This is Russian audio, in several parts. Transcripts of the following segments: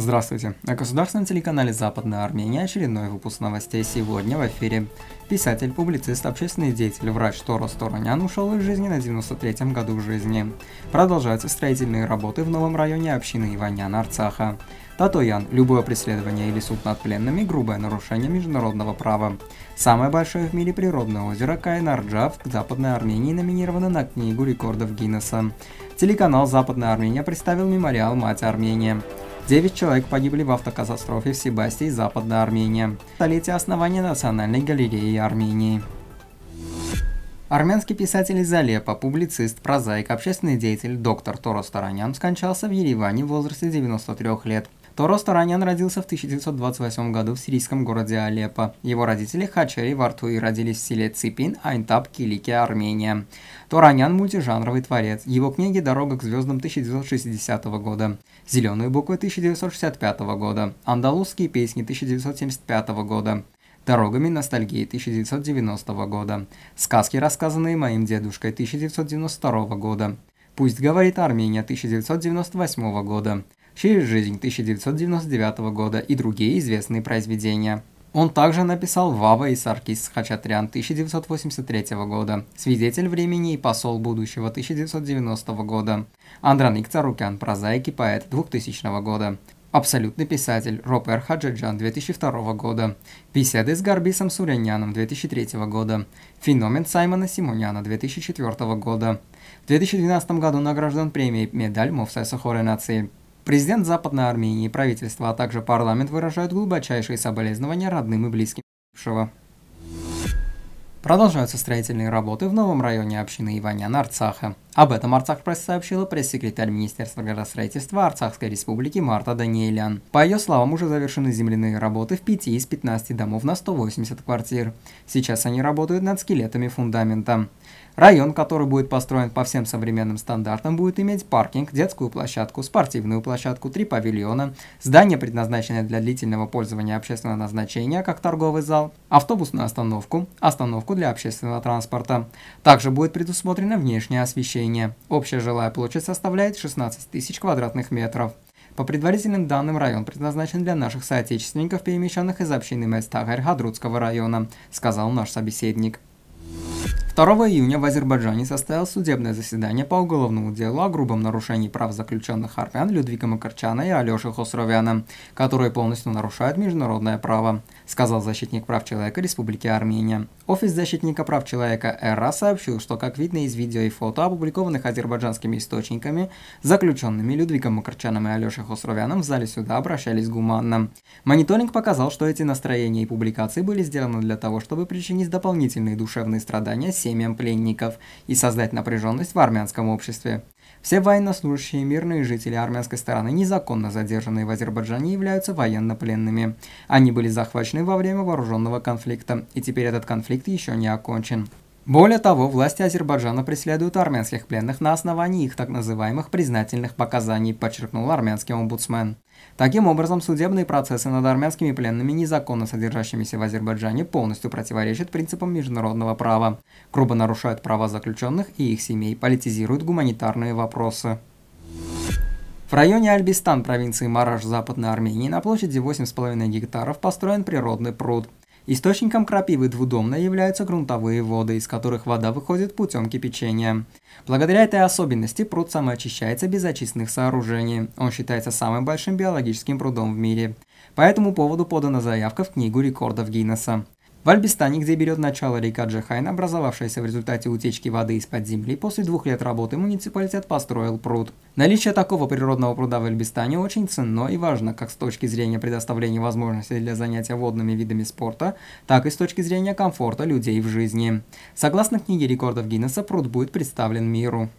Здравствуйте! На государственном телеканале «Западная Армения» очередной выпуск новостей сегодня в эфире. Писатель, публицист, общественный деятель, врач Торо Торонян ушел из жизни на 93-м году жизни. Продолжаются строительные работы в новом районе общины Иваняна Арцаха. Татуян – любое преследование или суд над пленными – грубое нарушение международного права. Самое большое в мире природное озеро Кайнарджав в Западной Армении номинировано на книгу рекордов Гиннесса. Телеканал «Западная Армения» представил мемориал «Мать Армения». Девять человек погибли в автокатастрофе в Себастии, западной Армении, Столетие основания Национальной галереи Армении. Армянский писатель из Алеппо, публицист, прозаик, общественный деятель, доктор Торо Старанян скончался в Ереване в возрасте 93 лет. Торо Старанян родился в 1928 году в сирийском городе Алеппо. Его родители Хачари Вартуи родились в селе Ципин, Айнтап, Киликия, Армения. Торанян – мультижанровый творец. Его книги «Дорога к звездам» 1960 года, «Зеленые буквы» 1965 года, «Андалузские песни» 1975 года, «Дорогами ностальгии» 1990 года, «Сказки, рассказанные моим дедушкой» 1992 года, «Пусть говорит Армения» 1998 года, «Через жизнь» 1999 года и другие известные произведения. Он также написал «Вава и Саркис Хачатрян» 1983 года, «Свидетель времени и посол будущего» 1990 года, Андраник Царукян, прозаик и поэт 2000 года, «Абсолютный писатель» Ропер Хаджаджан 2002 года, «Беседы с Гарбисом Суряняном» 2003 года, «Феномен Саймона Симоняна» 2004 года. В 2012 году награжден премией «Медаль Мовсеса нации. Президент Западной Армении, и правительство, а также парламент выражают глубочайшие соболезнования родным и близким погибшего. Продолжаются строительные работы в новом районе общины Иваняна Арцаха. Об этом Арцах Пресс сообщила пресс-секретарь Министерства градостроительства Арцахской республики Марта Даниэлян. По ее словам, уже завершены земляные работы в 5 из 15 домов на 180 квартир. Сейчас они работают над скелетами фундамента. Район, который будет построен по всем современным стандартам, будет иметь паркинг, детскую площадку, спортивную площадку, три павильона, здание, предназначенное для длительного пользования общественного назначения, как торговый зал, автобусную остановку, остановку для общественного транспорта. Также будет предусмотрено внешнее освещение помещения. Общая жилая площадь составляет 16 тысяч квадратных метров. По предварительным данным, район предназначен для наших соотечественников, перемещенных из общины Местагер Хадрутского района, сказал наш собеседник. 2 июня в Азербайджане состоялось судебное заседание по уголовному делу о грубом нарушении прав заключенных армян Людвига Макарчана и Алеши Хосровяна, которые полностью нарушают международное право, сказал защитник прав человека Республики Армения. Офис защитника прав человека ЭРА сообщил, что, как видно из видео и фото, опубликованных азербайджанскими источниками, заключенными Людвигом Макарчаном и Алешей Хосровяном в зале суда обращались гуманно. Мониторинг показал, что эти настроения и публикации были сделаны для того, чтобы причинить дополнительные душевные страдания семьям пленников и создать напряженность в армянском обществе. Все военнослужащие и мирные жители армянской стороны, незаконно задержанные в Азербайджане, являются военнопленными. Они были захвачены во время вооруженного конфликта, и теперь этот конфликт еще не окончен. Более того, власти Азербайджана преследуют армянских пленных на основании их так называемых признательных показаний, подчеркнул армянский омбудсмен. Таким образом, судебные процессы над армянскими пленными, незаконно содержащимися в Азербайджане, полностью противоречат принципам международного права, грубо нарушают права заключенных и их семей, политизируют гуманитарные вопросы. В районе Альбистан провинции Мараш Западной Армении на площади 8,5 гектаров построен природный пруд. Источником крапивы двудомной являются грунтовые воды, из которых вода выходит путем кипячения. Благодаря этой особенности пруд самоочищается без очистных сооружений. Он считается самым большим биологическим прудом в мире. По этому поводу подана заявка в Книгу рекордов Гиннесса. В Альбистане, где берет начало река Джахайн, образовавшаяся в результате утечки воды из-под земли, после двух лет работы муниципалитет построил пруд. Наличие такого природного пруда в Альбистане очень ценно и важно как с точки зрения предоставления возможностей для занятия водными видами спорта, так и с точки зрения комфорта людей в жизни. Согласно книге рекордов Гиннесса, пруд будет представлен миру.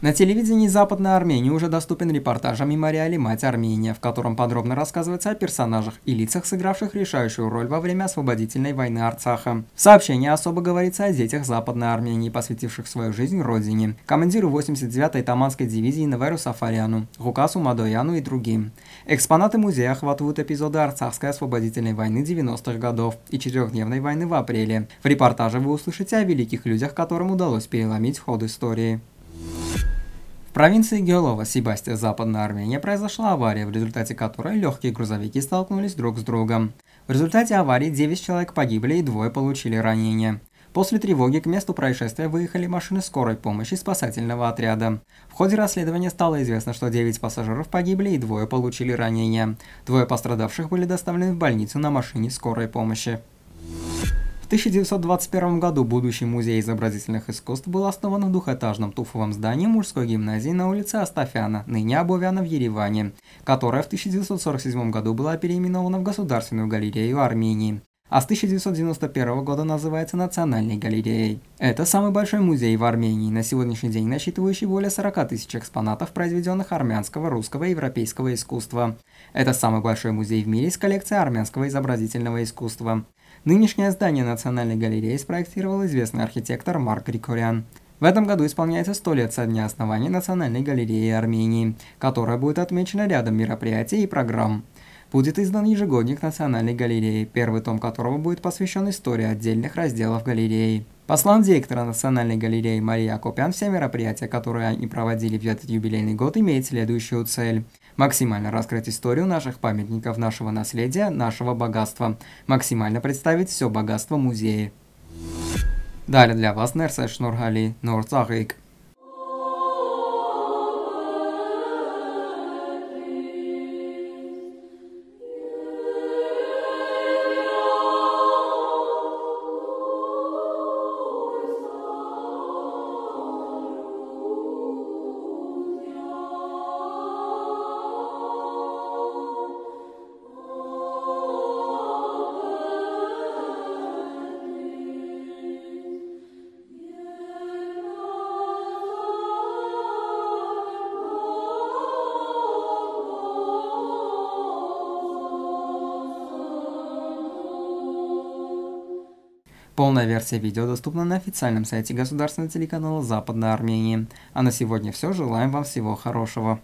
На телевидении Западной Армении уже доступен репортаж о мемориале «Мать Армения», в котором подробно рассказывается о персонажах и лицах, сыгравших решающую роль во время освободительной войны Арцаха. В сообщении особо говорится о детях Западной Армении, посвятивших свою жизнь родине, командиру 89-й Таманской дивизии Наверу Сафаряну, Хукасу Мадояну и другим. Экспонаты музея охватывают эпизоды Арцахской освободительной войны 90-х годов и четырехдневной войны в апреле. В репортаже вы услышите о великих людях, которым удалось переломить ход истории провинции Геолова, Сибасте, Западная Армения, произошла авария, в результате которой легкие грузовики столкнулись друг с другом. В результате аварии 9 человек погибли и двое получили ранения. После тревоги к месту происшествия выехали машины скорой помощи и спасательного отряда. В ходе расследования стало известно, что 9 пассажиров погибли и двое получили ранения. Двое пострадавших были доставлены в больницу на машине скорой помощи. 1921 году будущий музей изобразительных искусств был основан в двухэтажном туфовом здании мужской гимназии на улице Астафяна, ныне Абовяна в Ереване, которая в 1947 году была переименована в Государственную галерею Армении а с 1991 года называется Национальной галереей. Это самый большой музей в Армении, на сегодняшний день насчитывающий более 40 тысяч экспонатов, произведенных армянского, русского и европейского искусства. Это самый большой музей в мире с коллекцией армянского изобразительного искусства. Нынешнее здание Национальной галереи спроектировал известный архитектор Марк Григорян. В этом году исполняется 100 лет со дня основания Национальной галереи Армении, которая будет отмечена рядом мероприятий и программ. Будет издан ежегодник Национальной галереи, первый том которого будет посвящен истории отдельных разделов галереи. Послан директора Национальной галереи Мария Акопян, все мероприятия, которые они проводили в этот юбилейный год, имеет следующую цель – максимально раскрыть историю наших памятников, нашего наследия, нашего богатства, максимально представить все богатство музея. Далее для вас Нерсеш Нургали Нурцахик. Полная версия видео доступна на официальном сайте государственного телеканала Западной Армении. А на сегодня все. Желаем вам всего хорошего.